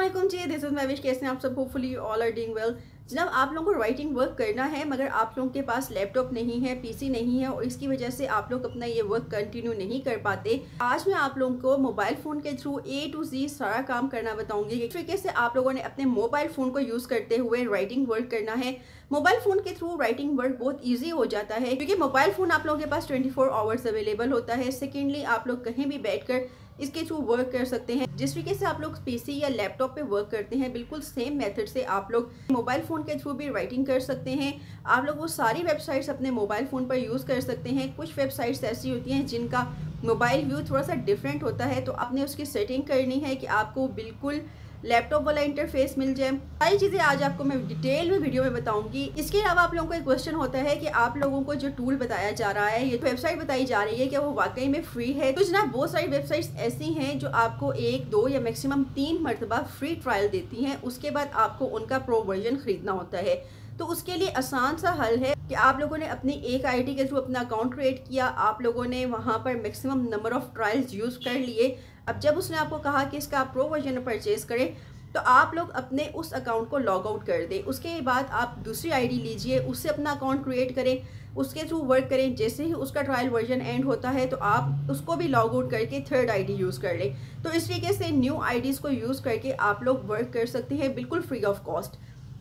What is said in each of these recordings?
Aslam ji this is मैं विश कैसे आप सब hopefully all are doing well जनाब आप लोगों को राइटिंग वर्क करना है मगर आप लोगों के पास लैपटॉप नहीं है पीसी नहीं है और इसकी वजह से आप लोग अपना ये वर्क कंटिन्यू नहीं कर पाते आज मैं आप लोगों को मोबाइल फ़ोन के थ्रू ए टू जी सारा काम करना बताऊंगी किस तरीके से आप लोगों ने अपने मोबाइल फ़ोन को यूज़ करते हुए राइटिंग वर्क करना है मोबाइल फ़ोन के थ्रू राइटिंग वर्क बहुत ईजी हो जाता है क्योंकि मोबाइल फ़ोन आप लोगों के पास ट्वेंटी फोर आवर्स अवेलेबल होता है सेकेंडली आप लोग कहीं भी बैठ कर इसके थ्रू वर्क कर सकते हैं जिस तरीके से आप लोग पीसी या लैपटॉप पे वर्क करते हैं बिल्कुल सेम मेथड से आप लोग मोबाइल फ़ोन के थ्रू भी राइटिंग कर सकते हैं आप लोग वो सारी वेबसाइट्स अपने मोबाइल फ़ोन पर यूज़ कर सकते हैं कुछ वेबसाइट्स ऐसी होती हैं जिनका मोबाइल व्यू थोड़ा सा डिफरेंट होता है तो आपने उसकी सेटिंग करनी है कि आपको बिल्कुल लैपटॉप वाला इंटरफेस मिल जाए सारी चीज़ें आज आपको मैं डिटेल में वीडियो में बताऊंगी इसके अलावा आप लोगों को एक क्वेश्चन होता है कि आप लोगों को जो टूल बताया जा रहा है ये वेबसाइट बताई जा रही है क्या वो वाकई में फ्री है तो जना बहुत सारी वेबसाइट ऐसी हैं जो आपको एक दो या मैक्सिमम तीन मरतबा फ्री ट्रायल देती है उसके बाद आपको उनका प्रो वर्जन खरीदना होता है तो उसके लिए आसान सा हल है कि आप लोगों ने अपनी एक आईडी के थ्रू अपना अकाउंट क्रिएट किया आप लोगों ने वहाँ पर maximum number of trials use कर लिए अब जब उसने आपको कहा कि इसका प्रो वर्जन परचेज़ करें तो आप लोग अपने उस अकाउंट को लॉग आउट कर दें उसके बाद आप दूसरी आईडी लीजिए उससे अपना अकाउंट क्रिएट करें उसके थ्रू वर्क करें जैसे ही उसका ट्रायल वर्जन एंड होता है तो आप उसको भी लॉग आउट करके थर्ड आईडी यूज़ कर लें तो इस तरीके से न्यू आईडीज़ को यूज़ करके आप लोग वर्क कर सकते हैं बिल्कुल फ्री ऑफ कॉस्ट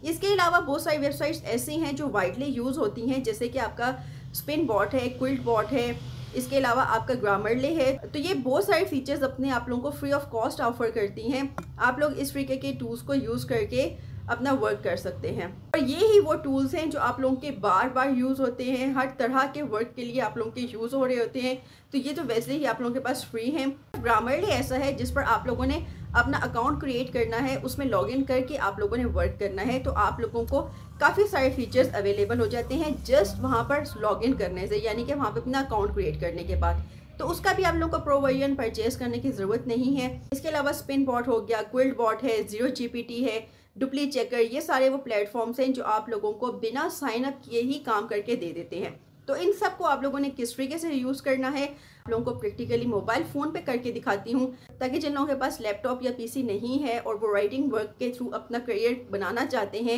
इसके अलावा बहुत सारी वेबसाइट्स ऐसी हैं जो वाइडली यूज़ होती हैं जैसे कि आपका स्पिन बॉट है क्विल्ट बॉट है इसके अलावा आपका ले है तो ये बहुत सारे फीचर्स अपने आप लोगों को फ्री ऑफ कॉस्ट ऑफर करती हैं आप लोग इस तरीके के टूल्स को यूज़ करके अपना वर्क कर सकते हैं और ये ही वो टूल्स हैं जो आप लोगों के बार बार यूज़ होते हैं हर तरह के वर्क के लिए आप लोगों के यूज़ हो रहे होते हैं तो ये तो वैसे ही आप लोगों के पास फ्री हैं ग्रामरली ऐसा है जिस पर आप लोगों ने अपना अकाउंट क्रिएट करना है उसमें लॉगिन करके आप लोगों ने वर्क करना है तो आप लोगों को काफ़ी सारे फीचर्स अवेलेबल हो जाते हैं जस्ट वहाँ पर लॉग इन करने से यानी कि वहाँ पर अपना अकाउंट क्रिएट करने के बाद तो उसका भी आप लोगों को प्रो वर्जन परचेज करने की ज़रूरत नहीं है इसके अलावा स्पिन बॉट हो गया क्विल्ड बॉट है जीरो जी है डुप्ली चेकर ये सारे वो प्लेटफॉर्म्स हैं जो आप लोगों को बिना साइन अप किए ही काम करके दे देते हैं तो इन सब को आप लोगों ने किस तरीके से यूज़ करना है आप लोगों को प्रैक्टिकली मोबाइल फ़ोन पे करके दिखाती हूँ ताकि जिन लोगों के पास लैपटॉप या पीसी नहीं है और वो राइटिंग वर्क के थ्रू अपना करियर बनाना चाहते हैं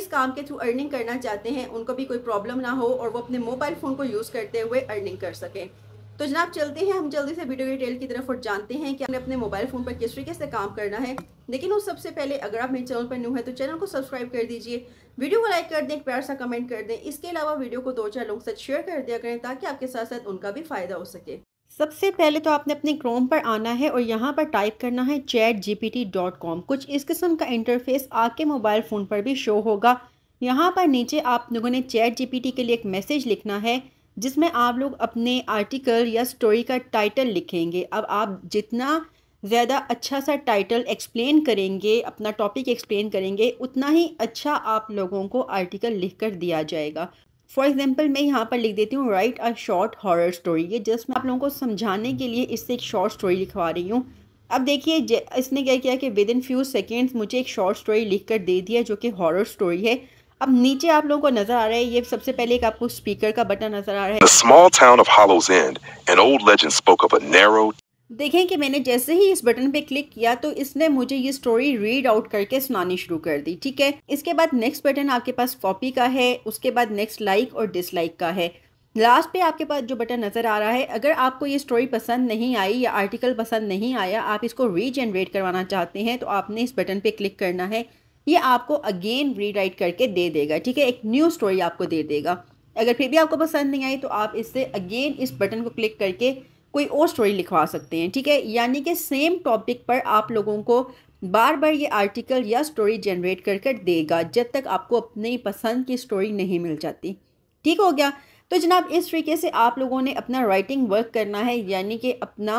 इस काम के थ्रू अर्निंग करना चाहते हैं उनको भी कोई प्रॉब्लम ना हो और वो अपने मोबाइल फ़ोन को यूज़ करते हुए अर्निंग कर सकें तो जनाब चलते हैं हम जल्दी से वीडियो डिटेल की तरफ और जानते हैं कि हमने अपने मोबाइल फ़ोन पर किस तरीके से काम करना है लेकिन उस सबसे पहले अगर आप मेरे चैनल पर न्यू है तो चैनल को सब्सक्राइब कर दीजिए वीडियो को लाइक कर दें प्यार सा कमेंट कर दें इसके अलावा वीडियो को दो चार लोगों साथ शेयर कर दिया करें ताकि आपके साथ साथ उनका भी फ़ायदा हो सके सबसे पहले तो आपने अपने क्रोम पर आना है और यहाँ पर टाइप करना है चैट जी कुछ इस किस्म का इंटरफेस आपके मोबाइल फ़ोन पर भी शो होगा यहाँ पर नीचे आप लोगों ने चैट टी के लिए एक मैसेज लिखना है जिसमें आप लोग अपने आर्टिकल या स्टोरी का टाइटल लिखेंगे अब आप जितना ज़्यादा अच्छा सा टाइटल एक्सप्लेन करेंगे अपना टॉपिक एक्सप्लेन करेंगे उतना ही अच्छा आप लोगों को आर्टिकल लिख कर दिया जाएगा फॉर एग्ज़ाम्पल मैं यहाँ पर लिख देती हूँ write a short horror story ये जस्ट मैं आप लोगों को समझाने के लिए इससे एक शॉर्ट स्टोरी लिखवा रही हूँ अब देखिए इसने क्या किया कि विद इन फ्यू सेकेंड्स मुझे एक शॉर्ट स्टोरी लिख कर दे दिया जो कि हॉरर स्टोरी है अब नीचे आप लोगों को नजर आ रहा है ये सबसे पहले एक आपको स्पीकर का बटन नजर आ रहा है देखें कि मैंने जैसे ही इस बटन पे क्लिक किया तो इसने मुझे ये स्टोरी रीड आउट करके सुनानी शुरू कर दी ठीक है इसके बाद नेक्स्ट बटन आपके पास कॉपी का है उसके बाद नेक्स्ट लाइक और डिसलाइक का है लास्ट पे आपके पास जो बटन नज़र आ रहा है अगर आपको ये स्टोरी पसंद नहीं आई या आर्टिकल पसंद नहीं आया आप इसको रीजनरेट करवाना चाहते हैं तो आपने इस बटन पे क्लिक करना है ये आपको अगेन रीराइट करके दे देगा ठीक है एक न्यू स्टोरी आपको दे देगा अगर फिर भी आपको पसंद नहीं आई तो आप इससे अगेन इस बटन को क्लिक करके कोई और स्टोरी लिखवा सकते हैं ठीक है यानी कि सेम टॉपिक पर आप लोगों को बार बार ये आर्टिकल या स्टोरी जनरेट कर कर देगा जब तक आपको अपनी पसंद की स्टोरी नहीं मिल जाती ठीक हो गया तो जनाब इस तरीके से आप लोगों ने अपना राइटिंग वर्क करना है यानी कि अपना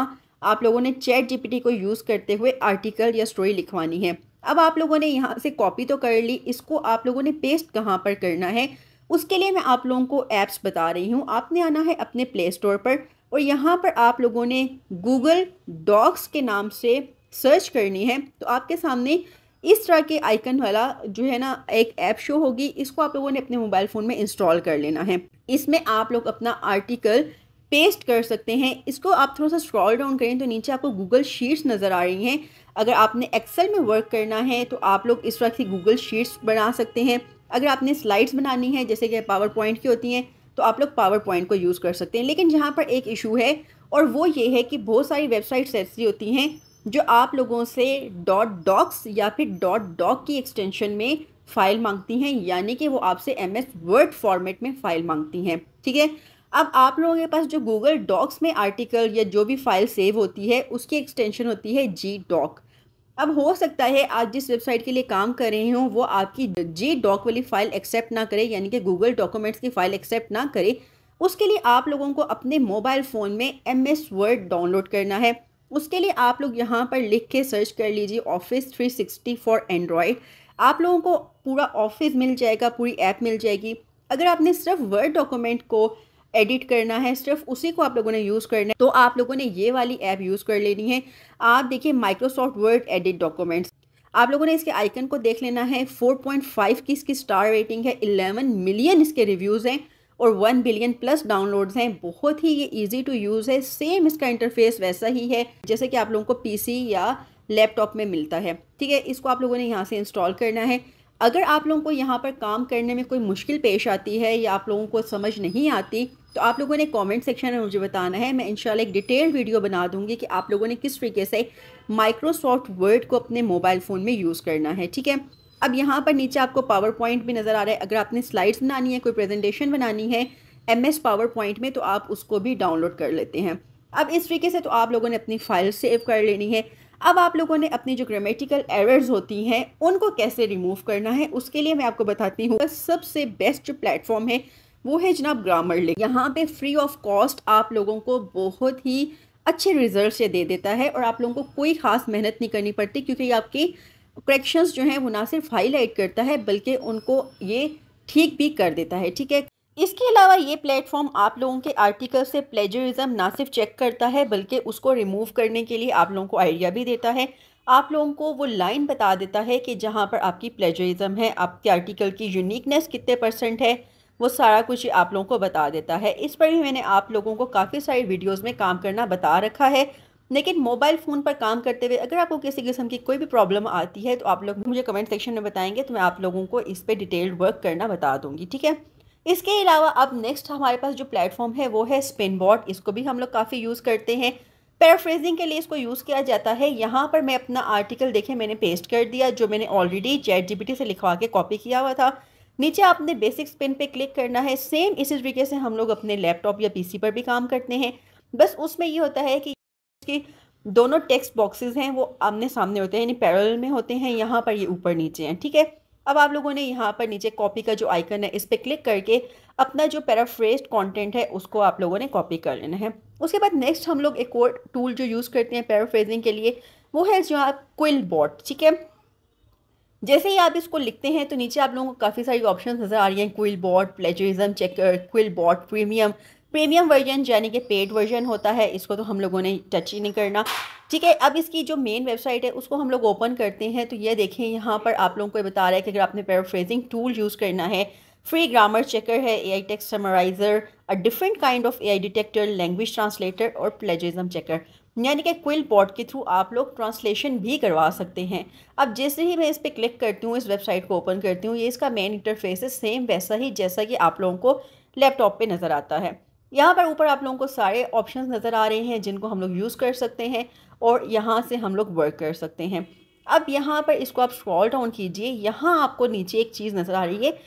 आप लोगों ने चैट जीपीटी को यूज़ करते हुए आर्टिकल या स्टोरी लिखवानी है अब आप लोगों ने यहाँ से कॉपी तो कर ली इसको आप लोगों ने पेस्ट कहाँ पर करना है उसके लिए मैं आप लोगों को ऐप्स बता रही हूँ आपने आना है अपने प्ले स्टोर पर और यहाँ पर आप लोगों ने गूगल डॉक्स के नाम से सर्च करनी है तो आपके सामने इस तरह के आइकन वाला जो है ना एक ऐप शो होगी इसको आप लोगों ने अपने मोबाइल फ़ोन में इंस्टॉल कर लेना है इसमें आप लोग अपना आर्टिकल पेस्ट कर सकते हैं इसको आप थोड़ा सा स्क्रॉल डाउन करें तो नीचे आपको गूगल शीट्स नज़र आ रही हैं अगर आपने एक्सेल में वर्क करना है तो आप लोग इस तरह की गूगल शीट्स बना सकते हैं अगर आपने स्लाइड्स बनानी है जैसे कि पावर पॉइंट की होती हैं तो आप लोग पावर पॉइंट को यूज़ कर सकते हैं लेकिन यहाँ पर एक इशू है और वो ये है कि बहुत सारी वेबसाइट्स ऐसी होती हैं जो आप लोगों से डॉट डॉक्स या फिर डॉट डॉक की एक्सटेंशन में फ़ाइल मांगती हैं यानी कि वो आपसे एम एस वर्ड फॉर्मेट में फ़ाइल मांगती हैं ठीक है अब आप लोगों के पास जो गूगल डॉक्स में आर्टिकल या जो भी फाइल सेव होती है उसकी एक्सटेंशन होती है जी डॉक अब हो सकता है आप जिस वेबसाइट के लिए काम कर रहे हो वो आपकी जी डॉक वाली फ़ाइल एक्सेप्ट ना करे यानी कि गूगल डॉक्यूमेंट्स की फ़ाइल एक्सेप्ट ना करे उसके लिए आप लोगों को अपने मोबाइल फ़ोन में एम एस वर्ड डाउनलोड करना है उसके लिए आप लोग यहाँ पर लिख के सर्च कर लीजिए Office three sixty for Android आप लोगों को पूरा ऑफिस मिल जाएगा पूरी ऐप मिल जाएगी अगर आपने सिर्फ वर्ड डॉक्यूमेंट को एडिट करना है सिर्फ उसी को आप लोगों ने यूज़ करना है तो आप लोगों ने ये वाली ऐप यूज़ कर लेनी है आप देखिए माइक्रोसॉफ्ट वर्ड एडिट डॉक्यूमेंट्स आप लोगों ने इसके आइकन को देख लेना है 4.5 की इसकी स्टार रेटिंग है 11 मिलियन इसके रिव्यूज़ हैं और वन बिलियन प्लस डाउनलोड्स हैं बहुत ही ये इजी टू यूज़ है सेम इसका इंटरफेस वैसा ही है जैसे कि आप लोगों को पी या लैपटॉप में मिलता है ठीक है इसको आप लोगों ने यहाँ से इंस्टॉल करना है अगर आप लोगों को यहाँ पर काम करने में कोई मुश्किल पेश आती है या आप लोगों को समझ नहीं आती तो आप लोगों ने कमेंट सेक्शन में मुझे बताना है मैं इंशाल्लाह एक डिटेल वीडियो बना दूंगी कि आप लोगों ने किस तरीके से माइक्रोसॉफ्ट वर्ड को अपने मोबाइल फ़ोन में यूज़ करना है ठीक है अब यहाँ पर नीचे आपको पावर पॉइंट भी नज़र आ रहा है अगर आपने स्लाइड्स बनानी है कोई प्रेजेंटेशन बनानी है एम एस पावर पॉइंट में तो आप उसको भी डाउनलोड कर लेते हैं अब इस तरीके से तो आप लोगों ने अपनी फाइल सेव कर लेनी है अब आप लोगों ने अपनी जो ग्रामेटिकल एरर्स होती हैं उनको कैसे रिमूव करना है उसके लिए मैं आपको बताती हूँ सबसे बेस्ट जो प्लेटफॉर्म है वो है जनाब ग्रामर लिख यहाँ पे फ्री ऑफ कॉस्ट आप लोगों को बहुत ही अच्छे रिजल्ट ये दे देता है और आप लोगों को कोई ख़ास मेहनत नहीं करनी पड़ती क्योंकि आपके करेक्शंस जो हैं वो ना सिर्फ हाईलाइट करता है बल्कि उनको ये ठीक भी कर देता है ठीक है इसके अलावा ये प्लेटफॉर्म आप लोगों के आर्टिकल से प्लेजरिज्म ना सिर्फ चेक करता है बल्कि उसको रिमूव करने के लिए आप लोगों को आइडिया भी देता है आप लोगों को वो लाइन बता देता है कि जहाँ पर आपकी प्लेजरिज्म है आपके आर्टिकल की यूनिकनेस कितने परसेंट है वो सारा कुछ आप लोगों को बता देता है इस पर भी मैंने आप लोगों को काफ़ी सारी वीडियोज़ में काम करना बता रखा है लेकिन मोबाइल फ़ोन पर काम करते हुए अगर आपको किसी किस्म की कोई भी प्रॉब्लम आती है तो आप लोग मुझे कमेंट सेक्शन में बताएंगे तो मैं आप लोगों को इस पर डिटेल्ड वर्क करना बता दूँगी ठीक है इसके अलावा अब नेक्स्ट हमारे पास जो प्लेटफॉर्म है वो है स्पिन बॉट इसको भी हम लोग काफ़ी यूज़ करते हैं पैराफ्रेजिंग के लिए इसको यूज़ किया जाता है यहाँ पर मैं अपना आर्टिकल देखें मैंने पेस्ट कर दिया जो मैंने ऑलरेडी चैट जीपीटी से लिखवा के कॉपी किया हुआ था नीचे आपने बेसिक्स पिन पे क्लिक करना है सेम इसी तरीके से हम लोग अपने लैपटॉप या पीसी पर भी काम करते हैं बस उसमें ये होता है कि दोनों टेक्स्ट बॉक्सेस हैं वो आमने सामने होते हैं यानी पैरल में होते हैं यहाँ पर ये ऊपर नीचे हैं ठीक है अब आप लोगों ने यहाँ पर नीचे कॉपी का जो आइकन है इस पर क्लिक करके अपना जो पैराफ्रेस्ड कॉन्टेंट है उसको आप लोगों ने कॉपी कर लेना है उसके बाद नेक्स्ट हम लोग एक और टूल जो यूज़ करते हैं पैराफ्रेजिंग के लिए वो है जो आप क्विल बॉट ठीक है जैसे ही आप इसको लिखते हैं तो नीचे आप लोगों को काफ़ी सारी ऑप्शन नज़र आ रही हैं quill bot plagiarism checker quill bot premium premium version यानी कि पेड वर्जन होता है इसको तो हम लोगों ने टच ही नहीं करना ठीक है अब इसकी जो मेन वेबसाइट है उसको हम लोग ओपन करते हैं तो ये देखें यहाँ पर आप लोगों को बता रहा है कि अगर आपने पैराफ्रेजिंग टूल यूज़ करना है फ्री ग्रामर चेकर है A I text summariser a different kind of A I detector language translator और प्लेजरिज्म चेकर यानी कि क्विल बॉट के थ्रू आप लोग ट्रांसलेशन भी करवा सकते हैं अब जैसे ही मैं इस पर क्लिक करती हूँ इस वेबसाइट को ओपन करती हूँ ये इसका मेन इंटरफेस है सेम वैसा ही जैसा कि आप लोगों को लैपटॉप पे नज़र आता है यहाँ पर ऊपर आप लोगों को सारे ऑप्शंस नज़र आ रहे हैं जिनको हम लोग यूज़ कर सकते हैं और यहाँ से हम लोग वर्क कर सकते हैं अब यहाँ पर इसको आप स्क्रॉल डाउन कीजिए यहाँ आपको नीचे एक चीज़ नज़र आ रही है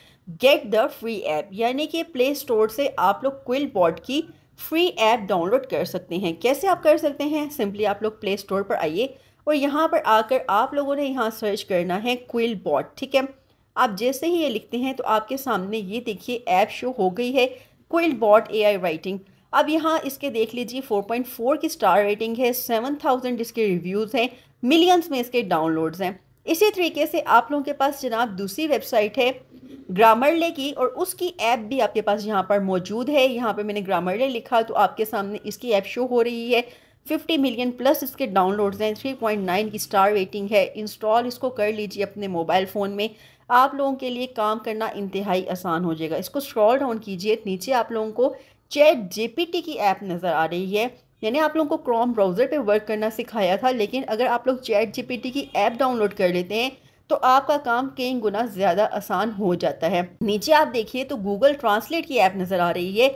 गेट द फ्री ऐप यानी कि प्ले स्टोर से आप लोग क्विल बॉट की फ्री ऐप डाउनलोड कर सकते हैं कैसे आप कर सकते हैं सिंपली आप लोग प्ले स्टोर पर आइए और यहाँ पर आकर आप लोगों ने यहाँ सर्च करना है क्विल बॉट ठीक है आप जैसे ही ये लिखते हैं तो आपके सामने ये देखिए ऐप शो हो गई है क्विल बॉट ए राइटिंग अब यहाँ इसके देख लीजिए 4.4 की स्टार रेटिंग है 7000 इसके रिव्यूज़ हैं मिलियंस में इसके डाउनलोड्स हैं इसी तरीके से आप लोगों के पास जनाब दूसरी वेबसाइट है ग्रामरले की और उसकी ऐप भी आपके पास यहाँ पर मौजूद है यहाँ पर मैंने ग्रामरले लिखा तो आपके सामने इसकी ऐप शो हो रही है 50 मिलियन प्लस इसके डाउनलोड्स हैं 3.9 की स्टार रेटिंग है इंस्टॉल इसको कर लीजिए अपने मोबाइल फ़ोन में आप लोगों के लिए काम करना इंतहाई आसान हो जाएगा इसको स्क्रॉल डाउन कीजिए नीचे आप लोगों को चैट जेपीटी की ऐप नज़र आ रही है मैंने आप लोगों को क्रोम ब्राउज़र पे वर्क करना सिखाया था लेकिन अगर आप लोग चैट जीपीटी की ऐप डाउनलोड कर लेते हैं तो आपका काम कई गुना ज़्यादा आसान हो जाता है नीचे आप देखिए तो गूगल ट्रांसलेट की ऐप नज़र आ रही है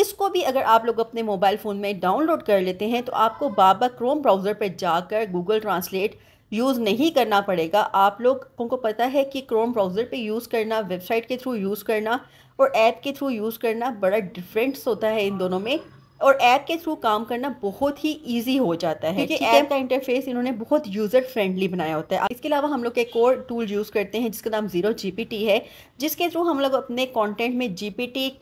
इसको भी अगर आप लोग अपने मोबाइल फ़ोन में डाउनलोड कर लेते हैं तो आपको बाबा क्रोम ब्राउज़र पर जाकर गूगल ट्रांसलेट यूज़ नहीं करना पड़ेगा आप लोगों को पता है कि क्रोम ब्राउज़र पे यूज़ करना वेबसाइट के थ्रू यूज़ करना और ऐप के थ्रू यूज़ करना बड़ा डिफरेंस होता है इन दोनों में और ऐप के थ्रू काम करना बहुत ही ईजी हो जाता है क्योंकि ऐप का इंटरफेस इन्होंने बहुत यूज़र फ्रेंडली बनाया होता है इसके अलावा हम लोग एक और टूल यूज़ करते हैं जिसका नाम ज़ीरो जी है जिसके थ्रू हम लोग अपने कॉन्टेंट में जी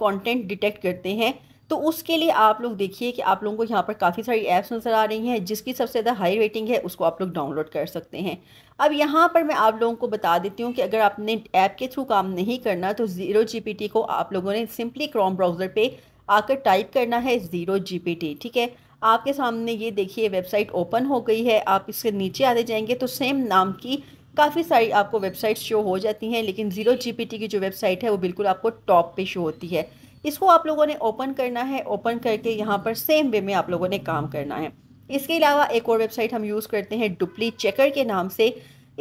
कंटेंट डिटेक्ट करते हैं तो उसके लिए आप लोग देखिए कि आप लोगों को यहाँ पर काफ़ी सारी ऐप्स नज़र आ रही हैं जिसकी सबसे ज़्यादा हाई रेटिंग है उसको आप लोग डाउनलोड कर सकते हैं अब यहाँ पर मैं आप लोगों को बता देती हूँ कि अगर आपने ऐप के थ्रू काम नहीं करना तो ज़ीरो जी को आप लोगों ने सिंपली क्रॉम ब्राउज़र पर आकर टाइप करना है ज़ीरो जी ठीक है आपके सामने ये देखिए वेबसाइट ओपन हो गई है आप इसके नीचे आते जाएंगे तो सेम नाम की काफ़ी सारी आपको वेबसाइट शो हो जाती हैं लेकिन ज़ीरो जी की जो वेबसाइट है वो बिल्कुल आपको टॉप पे शो होती है इसको आप लोगों ने ओपन करना है ओपन करके यहाँ पर सेम वे में आप लोगों ने काम करना है इसके अलावा एक और वेबसाइट हम यूज़ करते हैं डुप्ली चेकर के नाम से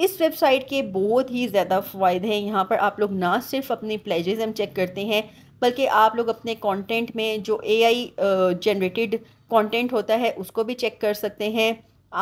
इस वेबसाइट के बहुत ही ज़्यादा फ़ायदे हैं यहाँ पर आप लोग ना सिर्फ अपनी प्लेजम चेक करते हैं बल्कि आप लोग अपने कंटेंट में जो एआई जनरेटेड कंटेंट होता है उसको भी चेक कर सकते हैं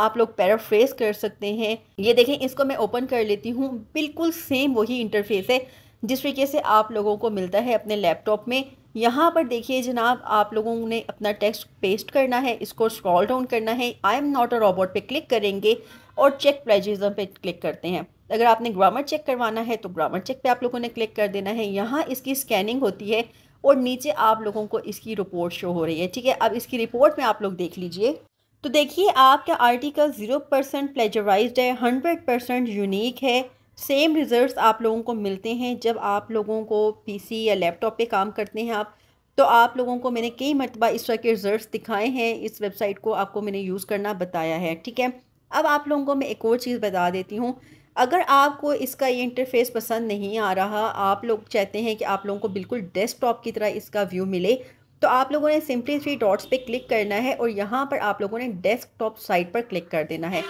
आप लोग पैराफ्रेस कर सकते हैं ये देखें इसको मैं ओपन कर लेती हूँ बिल्कुल सेम वही इंटरफेस है जिस तरीके से आप लोगों को मिलता है अपने लैपटॉप में यहाँ पर देखिए जनाब आप लोगों ने अपना टेक्स्ट पेस्ट करना है इसको स्क्रॉल डाउन करना है I am not a robot पे क्लिक करेंगे और चेक प्लेजिज्म पे क्लिक करते हैं अगर आपने ग्रामर चेक करवाना है तो ग्रामर चेक पे आप लोगों ने क्लिक कर देना है यहाँ इसकी स्कैनिंग होती है और नीचे आप लोगों को इसकी रिपोर्ट शो हो रही है ठीक है अब इसकी रिपोर्ट में आप लोग देख लीजिए तो देखिए आपका आर्टिकल ज़ीरो परसेंट प्लेजराइज है हंड्रेड परसेंट यूनिक है सेम रिज़ल्ट आप लोगों को मिलते हैं जब आप लोगों को पी या लैपटॉप पर काम करते हैं आप तो आप लोगों को मैंने कई मरतबा इस तरह के रिजल्ट दिखाए हैं इस वेबसाइट को आपको मैंने यूज़ करना बताया है ठीक है अब आप लोगों को मैं एक और चीज़ बता देती हूँ अगर आपको इसका ये इंटरफेस पसंद नहीं आ रहा आप लोग चाहते हैं कि आप लोगों को बिल्कुल डेस्कटॉप की तरह इसका व्यू मिले तो आप लोगों ने सिंपली थ्री डॉट्स पे क्लिक करना है और यहाँ पर आप लोगों ने डेस्कटॉप साइट पर क्लिक कर देना है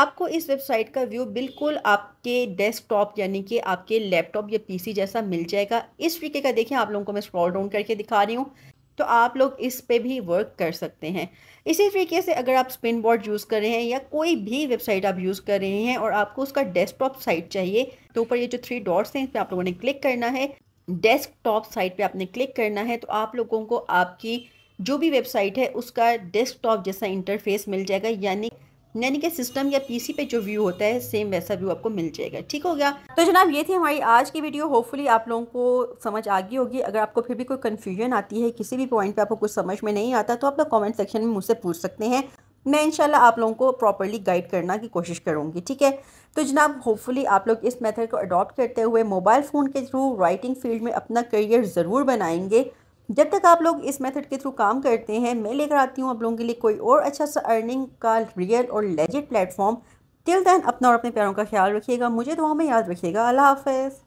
आपको इस वेबसाइट का व्यू बिल्कुल आपके डेस्कटॉप यानी कि आपके लैपटॉप या पीसी जैसा मिल जाएगा इस तरीके का देखें आप लोगों को मैं स्क्रॉल डाउन करके दिखा रही हूँ तो आप लोग इस पे भी वर्क कर सकते हैं इसी तरीके से अगर आप स्पिन बोर्ड यूज़ कर रहे हैं या कोई भी वेबसाइट आप यूज़ कर रहे हैं और आपको उसका डेस्कटॉप साइट चाहिए तो ऊपर ये जो थ्री डॉट्स हैं इस पर आप लोगों ने क्लिक करना है डेस्कटॉप साइट पे आपने क्लिक करना है तो आप लोगों को आपकी जो भी वेबसाइट है उसका डेस्कटॉप जैसा इंटरफेस मिल जाएगा यानी यानी कि सिस्टम या पीसी पे जो व्यू होता है सेम वैसा व्यू आपको मिल जाएगा ठीक हो गया तो जनाब ये थी हमारी आज की वीडियो होपफुली आप लोगों को समझ आ गई होगी अगर आपको फिर भी कोई कन्फ्यूजन आती है किसी भी पॉइंट पे आपको कुछ समझ में नहीं आता तो आप लोग कॉमेंट सेक्शन में मुझसे पूछ सकते हैं मैं इंशाल्लाह आप लोगों को प्रॉपरली गाइड करना की कोशिश करूँगी ठीक है तो जनाब होपफुली आप लोग इस मेथड को अडॉप्ट करते हुए मोबाइल फ़ोन के थ्रू राइटिंग फील्ड में अपना करियर ज़रूर बनाएंगे जब तक आप लोग इस मेथड के थ्रू काम करते हैं मैं लेकर आती हूँ आप लोगों के लिए कोई और अच्छा सा अर्निंग का रियल और लेजिट प्लेटफॉर्म टिल देन अपना और अपने प्यारों का ख्याल रखिएगा मुझे दुआ में याद रखिएगा अल्लाह हाफ